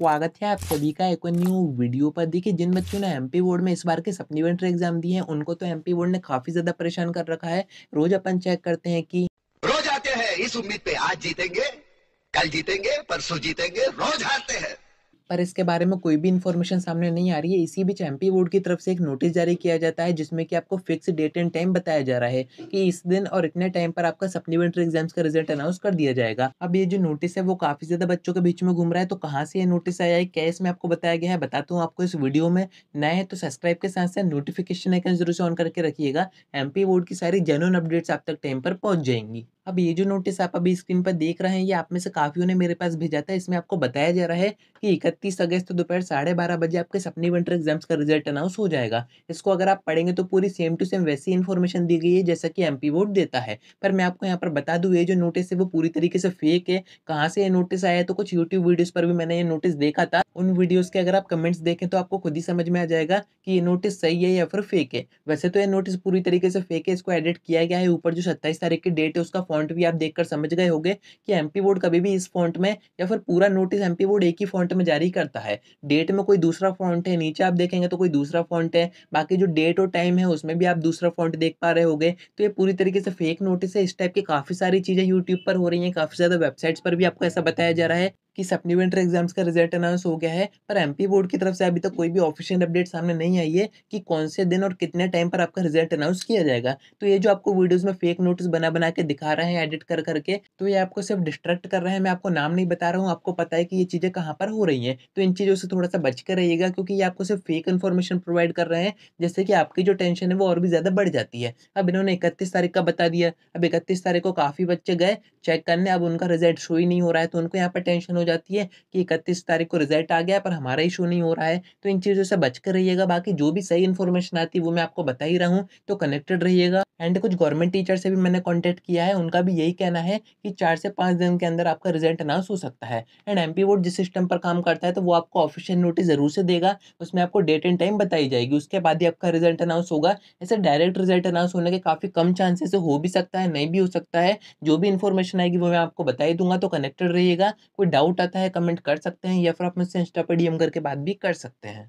स्वागत है आप सभी का एक न्यू वीडियो पर देखिए जिन बच्चों ने एमपी बोर्ड में इस बार के वेंटर एग्जाम दिए हैं उनको तो एमपी बोर्ड ने काफी ज्यादा परेशान कर रखा है रोज अपन चेक करते हैं कि रोज आते हैं इस उम्मीद पे आज जीतेंगे कल जीतेंगे परसों जीतेंगे रोज हारते हैं पर इसके बारे में कोई भी इन्फॉर्मेशन सामने नहीं आ रही है इसी बीच एम बोर्ड की तरफ से एक नोटिस जारी किया जाता है जिसमें कि आपको फिक्स डेट एंड टाइम बताया जा रहा है कि इस दिन और इतने टाइम पर आपका सप्लीमेंट्री एग्जाम्स का रिजल्ट अनाउंस कर दिया जाएगा अब ये जो नोटिस है वो काफी ज्यादा बच्चों के बीच में घूम रहा है तो कहाँ से ये नोटिस आया है क्या इसमें आपको बताया गया है बताता तो हूँ आपको इस वीडियो में नए है तो सब्सक्राइब के साथ साथ नोटिफिकेशन आइकन जरूर से ऑन करके रखिएगा एम बोर्ड की सारी जेनुअन अपडेट्स आप तक टाइम पर पहुंच जाएंगी अब ये जो नोटिस आप अभी स्क्रीन पर देख रहे हैं ये आप में से काफ़ियों ने मेरे पास भेजा था इसमें आपको बताया जा रहा है कि इकतीस अगस्त तो दोपहर साढ़े बारह बजे आपके सपनी विंटर एग्जाम्स का रिजल्ट अनाउंस हो जाएगा इसको अगर आप पढ़ेंगे तो पूरी सेम टू सेम वैसी इन्फॉर्मेशन दी गई है जैसा कि एम वोट देता है पर मैं आपको यहाँ पर बता दूँ ये जो नोटिस है वो पूरी तरीके से फेक है कहाँ से ये नोटिस आया तो कुछ यूट्यूब वीडियोज़ पर भी मैंने ये नोटिस देखा था उन वीडियोस के अगर आप कमेंट्स देखें तो आपको खुद ही समझ में आ जाएगा कि ये नोटिस सही है या फिर फेक है वैसे तो ये नोटिस पूरी तरीके से फेक है इसको एडिट किया गया है ऊपर जो सत्ताईस तारीख की डेट है उसका फॉन्ट भी आप देखकर समझ गए होंगे कि एमपी बोर्ड कभी भी इस फॉन्ट में या फिर पूरा नोटिस एमपी बोर्ड एक ही फॉन्ट में जारी करता है डेट में कोई दूसरा फॉन्ट है नीचे आप देखेंगे तो कोई दूसरा फॉन्ट है बाकी जो डेट और टाइम है उसमें भी आप दूसरा फॉन्ट देख पा रहे होंगे तो ये पूरी तरीके से फेक नोटिस है इस टाइप की काफ़ी सारी चीज़ें यूट्यूब पर हो रही हैं काफ़ी ज़्यादा वेबसाइट्स पर भी आपको ऐसा बताया जा रहा है कि सप्लीमेंट्री एग्जाम्स का रिजल्ट अनाउंस हो गया है पर एमपी बोर्ड की तरफ से अभी तक तो कोई भी ऑफिशियल अपडेट सामने नहीं आई है कि कौन से दिन और कितने टाइम पर आपका रिजल्ट अनाउंस किया जाएगा तो ये जो आपको वीडियोज़ में फेक नोटिस बना बना के दिखा रहे हैं एडिट कर करके तो ये आपको सिर्फ डिस्ट्रैक्ट कर रहे हैं मैं आपको नाम नहीं बता रहा हूँ आपको पता है कि ये चीज़ें कहाँ पर हो रही हैं तो इन चीज़ों से थोड़ा सा बच कर रहिएगा क्योंकि ये आपको सिर्फ फेक इन्फॉर्मेशन प्रोवाइड कर रहे हैं जैसे कि आपकी जो टेंशन है वो और भी ज़्यादा बढ़ जाती है अब इन्होंने इकतीस तारीख का बता दिया अब इकतीस तारीख को काफ़ी बच्चे गए चेक करने अब उनका रिजल्ट शो ही नहीं हो रहा है तो उनको यहाँ पर टेंशन हो जाती है कि इकतीस तारीख को रिजल्ट आ गया पर हमारा इशू नहीं हो रहा है तो इन चीज़ों से बचकर रहिएगा बाकी जो भी सही इन्फॉर्मेशन आती है वो मैं आपको बता ही रहा हूँ तो कनेक्टेड रहिएगा एंड कुछ गवर्नमेंट टीचर से भी मैंने कॉन्टैक्ट किया है उनका भी यही कहना है कि चार से पाँच दिन के अंदर आपका रिजल्ट अनाउंस हो सकता है एंड एम पी वोट जिस सिस्टम पर काम करता है तो वो आपको ऑफिशियल नोटिस ज़रूर से देगा उसमें आपको डेट एंड टाइम बताई जाएगी उसके बाद ही आपका रिजल्ट अनाउंस होगा ऐसे डायरेक्ट रिजल्ट अनाउंस होने के काफ़ी कम चांसेस हो भी सकता है नहीं भी हो सकता है जो भी इन्फॉर्मेशन आएगी वो मैं आपको बताई दूंगा तो कनेक्टेड रहिएगा कोई डाउट डाउट आता है कमेंट कर सकते हैं या फिर आप मुझसे इंस्टा पर डीएम करके बात भी कर सकते हैं